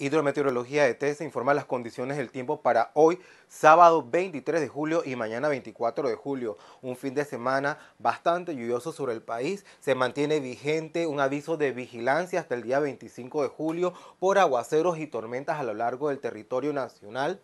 Hidrometeorología de Tesla informa las condiciones del tiempo para hoy, sábado 23 de julio y mañana 24 de julio. Un fin de semana bastante lluvioso sobre el país. Se mantiene vigente un aviso de vigilancia hasta el día 25 de julio por aguaceros y tormentas a lo largo del territorio nacional.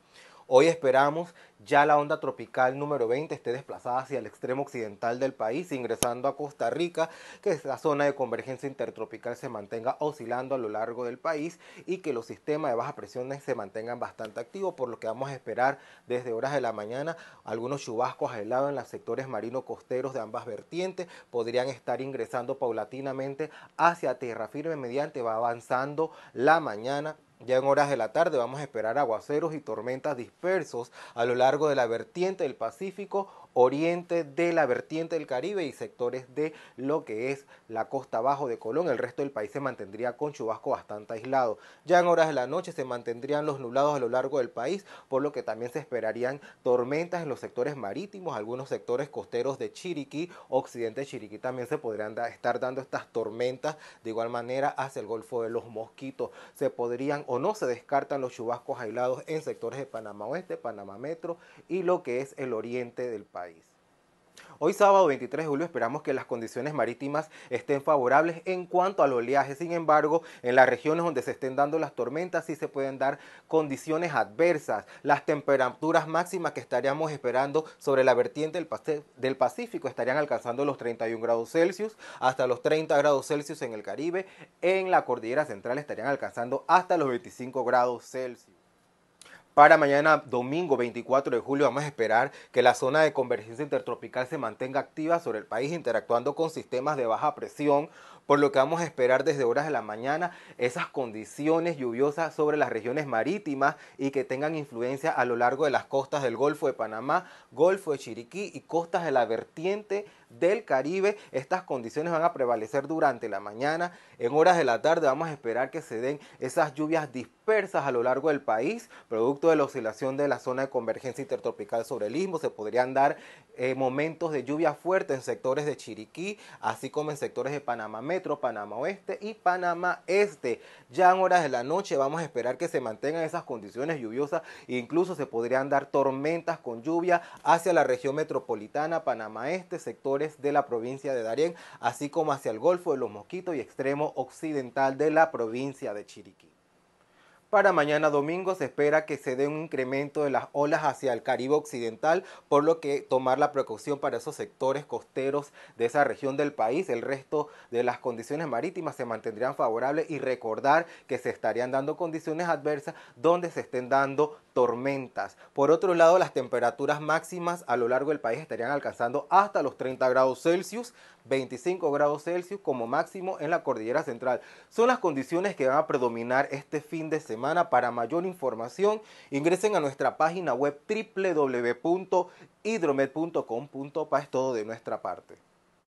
Hoy esperamos ya la onda tropical número 20 esté desplazada hacia el extremo occidental del país, ingresando a Costa Rica, que la zona de convergencia intertropical se mantenga oscilando a lo largo del país y que los sistemas de baja presión se mantengan bastante activos, por lo que vamos a esperar desde horas de la mañana algunos chubascos aislados en los sectores marinos costeros de ambas vertientes podrían estar ingresando paulatinamente hacia tierra firme mediante va avanzando la mañana ya en horas de la tarde vamos a esperar aguaceros y tormentas dispersos a lo largo de la vertiente del Pacífico oriente de la vertiente del Caribe y sectores de lo que es la costa abajo de Colón. El resto del país se mantendría con chubasco bastante aislado. Ya en horas de la noche se mantendrían los nublados a lo largo del país, por lo que también se esperarían tormentas en los sectores marítimos, algunos sectores costeros de Chiriquí, occidente de Chiriquí también se podrían estar dando estas tormentas de igual manera hacia el Golfo de los Mosquitos. Se podrían o no se descartan los chubascos aislados en sectores de Panamá Oeste, Panamá Metro y lo que es el oriente del país. Hoy sábado 23 de julio esperamos que las condiciones marítimas estén favorables en cuanto al oleaje. Sin embargo, en las regiones donde se estén dando las tormentas sí se pueden dar condiciones adversas. Las temperaturas máximas que estaríamos esperando sobre la vertiente del Pacífico estarían alcanzando los 31 grados Celsius hasta los 30 grados Celsius en el Caribe. En la cordillera central estarían alcanzando hasta los 25 grados Celsius. Para mañana domingo 24 de julio vamos a esperar que la zona de convergencia intertropical se mantenga activa sobre el país interactuando con sistemas de baja presión, por lo que vamos a esperar desde horas de la mañana esas condiciones lluviosas sobre las regiones marítimas y que tengan influencia a lo largo de las costas del Golfo de Panamá, Golfo de Chiriquí y costas de la vertiente del Caribe. Estas condiciones van a prevalecer durante la mañana. En horas de la tarde vamos a esperar que se den esas lluvias dispersas a lo largo del país, producto de la oscilación de la zona de convergencia intertropical sobre el istmo, se podrían dar eh, momentos de lluvia fuerte en sectores de Chiriquí, así como en sectores de Panamá Metro, Panamá Oeste y Panamá Este. Ya en horas de la noche vamos a esperar que se mantengan esas condiciones lluviosas, e incluso se podrían dar tormentas con lluvia hacia la región metropolitana, Panamá Este, sectores de la provincia de Darién, así como hacia el Golfo de los Mosquitos y extremo occidental de la provincia de Chiriquí. Para mañana domingo se espera que se dé un incremento de las olas hacia el Caribe Occidental, por lo que tomar la precaución para esos sectores costeros de esa región del país. El resto de las condiciones marítimas se mantendrían favorables y recordar que se estarían dando condiciones adversas donde se estén dando tormentas. Por otro lado, las temperaturas máximas a lo largo del país estarían alcanzando hasta los 30 grados Celsius, 25 grados Celsius como máximo en la cordillera central. Son las condiciones que van a predominar este fin de semana para mayor información, ingresen a nuestra página web www.hidromed.com.pa. Es todo de nuestra parte.